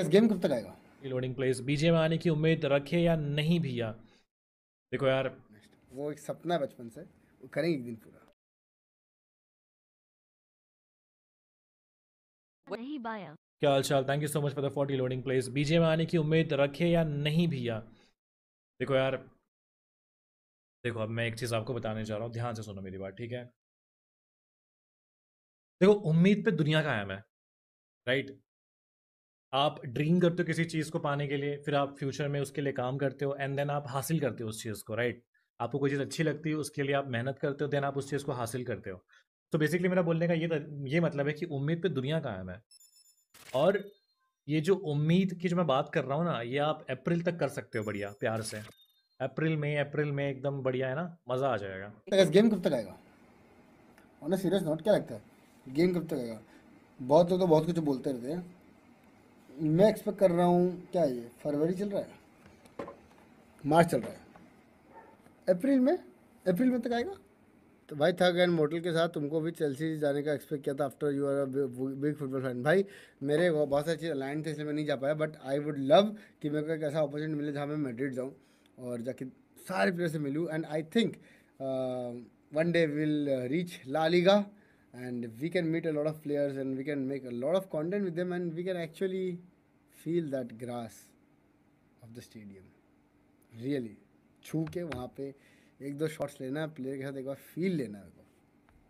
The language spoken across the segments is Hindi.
इस गेम कब तक आएगा लोडिंग प्लेस बीजे में आने की उम्मीद रखे या नहीं भैया देखो यार वो एक सपना है बचपन से वो करेंगे एक दिन पूरा नहीं बाया क्या हाल चाल thank you so much for the forty loading place बीजे में आने की उम्मीद रखे या नहीं भैया देखो यार देखो अब मैं एक चीज़ आपको बताने जा रहा हूँ ध्यान से सुनो मेरी बात ठीक है देखो उम्मीद पे दुनिया का आया मैं राइट आप ड्रीम करते हो किसी चीज़ को पाने के लिए फिर आप फ्यूचर में उसके लिए काम करते हो एंड देन आप हासिल करते हो उस चीज़ को राइट right? आपको कोई चीज़ अच्छी लगती है उसके लिए आप मेहनत करते हो देन आप उस चीज़ को हासिल करते हो तो बेसिकली मेरा बोलने का ये ये मतलब है कि उम्मीद पे दुनिया कायम है और ये जो उम्मीद की जो मैं बात कर रहा हूँ ना ये आप अप्रैल तक कर सकते हो बढ़िया प्यार से अप्रैल में अप्रैल में एकदम बढ़िया है ना मज़ा आ जाएगा गेम कब तक आएगा सीरियस नोट क्या लगता है गेम कब तक आएगा बहुत लोग तो बहुत कुछ बोलते रहते हैं मैं एक्सपेक्ट कर रहा हूँ क्या ये फरवरी चल रहा है मार्च चल रहा है अप्रैल में अप्रैल में तक आएगा तो भाई था गैन मोटल के साथ तुमको भी चेल्सी जाने का एक्सपेक्ट किया था after you are big football fan भाई मेरे बहुत सारी चीज़ अलाइन थे इसलिए मैं नहीं जा पाया बट आई वुड लव कि मेरे को एक ऐसा अपॉर्चुनिटी मिले जहाँ मैं मेड्रिड जाऊँ और जाके सारे प्लेयर से मिलूँ and I think one day will reach LaLiga and we can meet a lot of players and we can make a lot of content with them and we can actually feel that grass of the stadium really छू के वहाँ पे एक दो शॉट्स लेना है प्लेयर के साथ एक बार फील लेना है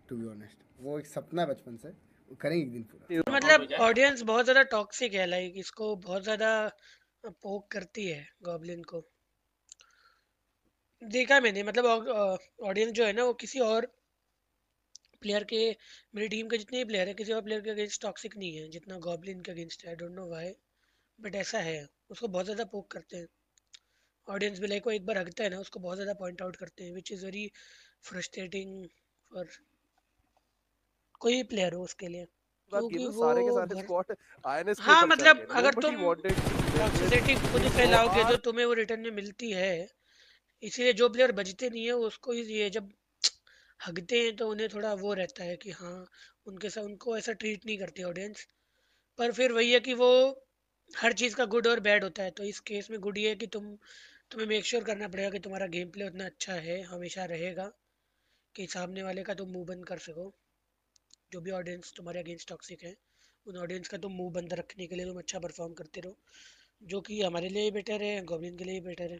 टू बी ऑनेस्ट वो एक सपना है बचपन से वो करेंगे एक दिन पूरा मतलब ऑडियंस बहुत ज़्यादा टॉक्सिक है लाइक इसको बहुत ज़्यादा पोक करती है गॉबलिन को देखा मैंने मतलब ऑडियंस uh, जो है ना वो किसी और प्लेयर के मेरी टीम के जितने भी प्लेयर हैं किसी और प्लेयर के अगेंस्ट टॉक्सिक नहीं है जितना गॉबलिन के अगेंस्ट है डोंट नो वाई बट ऐसा है उसको बहुत ज़्यादा पोक करते हैं ऑडियंस भी लाइक वो एक बार हकता है ना उसको बहुत ज़्यादा पॉइंट आउट करते हैं which is very frustrating for कोई प्लेयर हो उसके लिए क्योंकि तो वो सारे के सारे स्क्वाड आईएनएस हाँ मतलब अगर तुम टॉक्सिसिटी खुद फैलाओगे तो तुम्हें वो रिटर्न में मिलती है इसीलिए जो प्लेयर बजते नहीं है उसको ये जब हगते हैं तो उन्हें थोड़ा वो रहता है कि हाँ उनके साथ उनको ऐसा ट्रीट नहीं करते ऑडियंस पर फिर वही है कि वो हर चीज़ का गुड और बैड होता है तो इस केस में गुड ये है कि तुम तुम्हें मेक श्योर sure करना पड़ेगा कि तुम्हारा गेम प्ले उतना अच्छा है हमेशा रहेगा कि सामने वाले का तुम मूव बंद कर सको जो भी ऑडियंस तुम्हारे अगेंस्ट टॉक्सिक है उन ऑडियंस का तुम मुंह बंद रखने के लिए तुम अच्छा परफॉर्म करते रहो जो कि हमारे लिए बेटर है गवर्नमेंट के लिए बेटर है